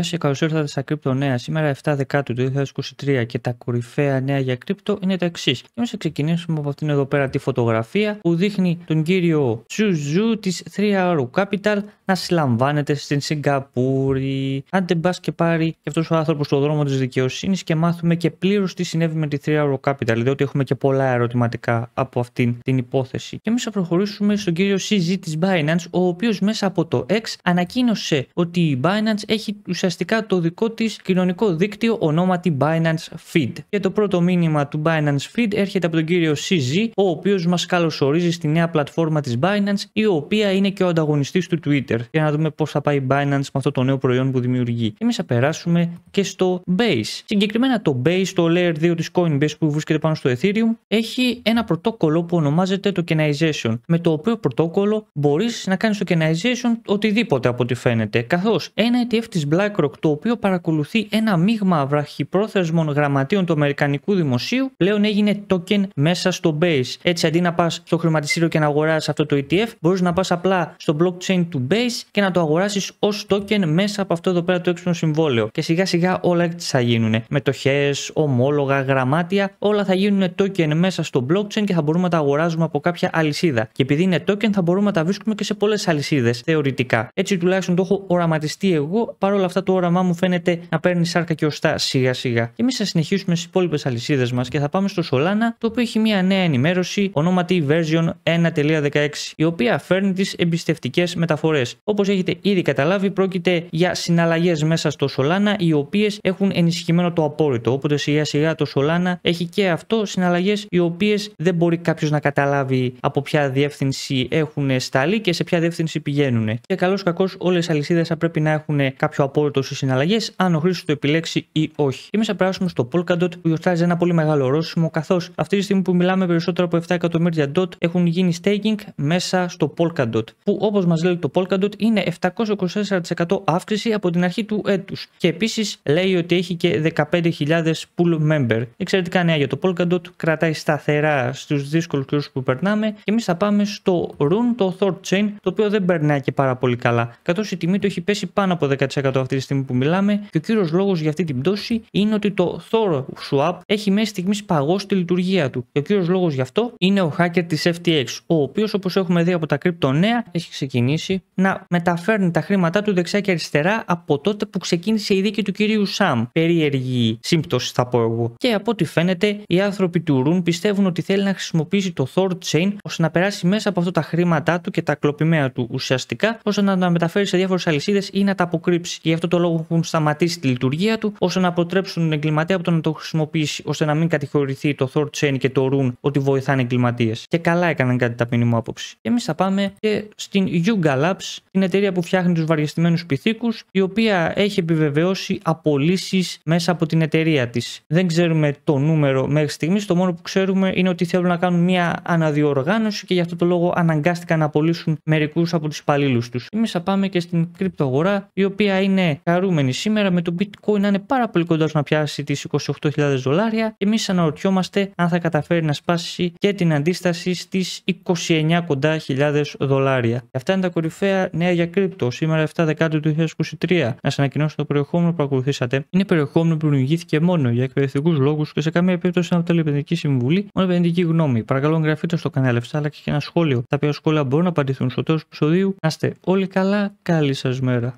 Γεια και ήρθατε στα Crypto Νέα. Σήμερα 7 Δεκάτου του 2023 και τα κορυφαία νέα για κρύπτο είναι τα εξής. Και θα ξεκινήσουμε από αυτήν εδώ πέρα τη φωτογραφία που δείχνει τον κύριο Τσουζού τη 3 r Capital να συλλαμβάνεται στην Σιγκαπούρη. δεν πας και πάρει και αυτός ο άνθρωπος στον δρόμο της δικαιοσύνης και μάθουμε και πλήρως τι συνέβη με τη 3 r Capital, διότι έχουμε και πολλά ερωτηματικά από αυτήν την υπόθεση. Και εμείς θα προχωρήσουμε στον κύριο CZ της Binance, ο οποίος μέσα από το X ανακοίνωσε ότι η Binance έχει ουσιαστικά ουσιαστικά το δικό της κοινωνικό δίκτυο ονόματι Binance Feed. Και το πρώτο μήνυμα του Binance Feed έρχεται από τον κύριο CZ, ο οποίος μας καλωσορίζει στη νέα πλατφόρμα της Binance, η οποία είναι και ο ανταγωνιστής του Twitter. Για να δούμε πώς θα πάει η Binance με αυτό το νέο προϊόν που δημιουργεί. Εμείς θα περάσουμε και στο Base. Συγκεκριμένα το Base, το Layer 2 της Coinbase που βρίσκεται πάνω στο Ethereum, έχει ένα πρωτόκολλο που ονομάζεται Tokenization, με το οποίο πρωτόκολλο μπορείς να κάνεις Tokenization οτιδήποτε από ό,τι φαίνεται, καθώς ένα ETF της Black το οποίο παρακολουθεί ένα μείγμα βραχυπρόθεσμων γραμματείων του Αμερικανικού Δημοσίου, πλέον έγινε token μέσα στο Base. Έτσι, αντί να πας στο χρηματιστήριο και να αγοράσεις αυτό το ETF, μπορείς να πας απλά στο blockchain του Base και να το αγοράσεις ως token μέσα από αυτό εδώ πέρα το έξυπνο συμβόλαιο. Και σιγά σιγά όλα έτσι θα γίνουν. Μετοχέ, ομόλογα, γραμμάτια, όλα θα γίνουν token μέσα στο blockchain και θα μπορούμε να τα αγοράζουμε από κάποια αλυσίδα. Και επειδή είναι token, θα μπορούμε να τα βρίσκουμε και σε πολλές αλυσίδες θεωρητικά. Έτσι τουλάχιστον το έχω οραματιστεί εγώ. παρόλα αυτά αυτά το όραμά μου φαίνεται να παίρνει σάρκα και οστά σιγά σιγά. Και εμείς θα συνεχίσουμε στις υπόλοιπες αλυσίδες μας και θα πάμε στο Solana, το οποίο έχει μια νέα ενημέρωση ονόματι version 1.16, η οποία φέρνει τις εμπιστευτικές μεταφορές. Όπως έχετε ήδη καταλάβει, πρόκειται για συναλλαγές μέσα στο Solana, οι οποίες έχουν ενισχυμένο το απόρριτο. Οπότε σιγά σιγά το Solana έχει και αυτό συναλλαγές οι οποίες δεν μπορεί κάποιος να καταλάβει από ποια διεύθυνση έχουν σταλεί και σε ποια διεύθυνση πηγαίνουν. Και καλώς κακό όλες οι αλυσίδες θα πρέπει να έχουν κάποιο απόρριτο το στι συναλλαγές, αν ο χρήστη το επιλέξει ή όχι. Εμεί θα περάσουμε στο Polkadot που γιορτάζει ένα πολύ μεγάλο ορόσημο, καθώς αυτή τη στιγμή που μιλάμε περισσότερο από 7 εκατομμύρια DOT έχουν γίνει staking μέσα στο Polkadot, που όπως μας λέει το Polkadot είναι 724% αύξηση από την αρχή του έτους. Και επίσης λέει ότι έχει και 15.000 pool member. Εξαιρετικά νέα για το Polkadot, κρατάει σταθερά στους δύσκολους καιρούς που περνάμε. Και εμείς θα πάμε στο Rune, το Thor Chain, το οποίο δεν περνάει και πάρα πολύ καλά, καθώς η τιμή του έχει πέσει πάνω από 10% αυτή στιγμή που μιλάμε και ο κύριος λόγος για αυτή την πτώση είναι ότι το Thor Swap έχει μέσα στιγμής παγώσει τη λειτουργία του. Και ο κύριος λόγος γι' αυτό είναι ο hacker της FTX, ο οποίος όπως έχουμε δει από τα κρυπτονέα έχει ξεκινήσει να μεταφέρνει τα χρήματά του δεξιά και αριστερά από τότε που ξεκίνησε η δίκη του κυρίου Σαμ. Περίεργη σύμπτωση θα πω εγώ. Και από ό,τι φαίνεται οι άνθρωποι του Ρουν πιστεύουν ότι θέλει να χρησιμοποιήσει το Thor Chain ώστε να περάσει μέσα από αυτά τα χρήματά του και τα κλοπημένα του ουσιαστικά ώστε να τα μεταφέρει σε διάφορες αλυσίδες ή να τα αποκρύψει. γι' αυτό το λόγο έχουν σταματήσει τη λειτουργία του, ώστε να αποτρέψουν τον εγκληματία από το να το χρησιμοποιήσει, ώστε να μην κατηγορηθεί το Thor Chain και το Rune ότι βοηθάνε εγκληματίες. Και καλά έκαναν κάτι ταπεινή μου άποψη. Και εμείς θα πάμε και στην Yuga Labs, την εταιρεία που φτιάχνει τους βαριεστημένους πυθίκους, η οποία έχει επιβεβαιώσει απολύσεις μέσα από την εταιρεία της. Δεν ξέρουμε το νούμερο μέχρι στιγμής, το μόνο που ξέρουμε είναι ότι θέλουν να κάνουν μια αναδιοργάνωση και γι' αυτό το λόγο αναγκάστηκαν να απολύσουν μερικούς από τους υπαλλήλους τους. Εμείς θα πάμε και στην κρυπτογορά, η οποία είναι χαρούμενοι σήμερα με το bitcoin να είναι πάρα πολύ κοντά να πιάσει τις 28.000 δολάρια και εμείς αναρωτιόμαστε αν θα καταφέρει να σπάσει και την αντίσταση στις 29 κοντά δολάρια. Και αυτά είναι τα κορυφαία νέα για κρύπτο. Σήμερα 7 Δεκάτου του 2023. Να σας ανακοινώσω το περιεχόμενο που ακολουθήσατε. Είναι περιεχόμενο που δημιουργήθηκε μόνο για εκπαιδευτικούς λόγους και σε καμία περίπτωση από αποτελεί επενδυτική συμβουλή, μόνο επενδυτική γνώμη. Παρακαλώ εγγραφείτε στο κανάλι αυτό αλλά και ένα σχόλιο. Τα οποία σχόλια μπορούν να απαντηθούν στο τέλος του επεισοδίου. Να είστε όλοι καλά, καλή σας μέρα.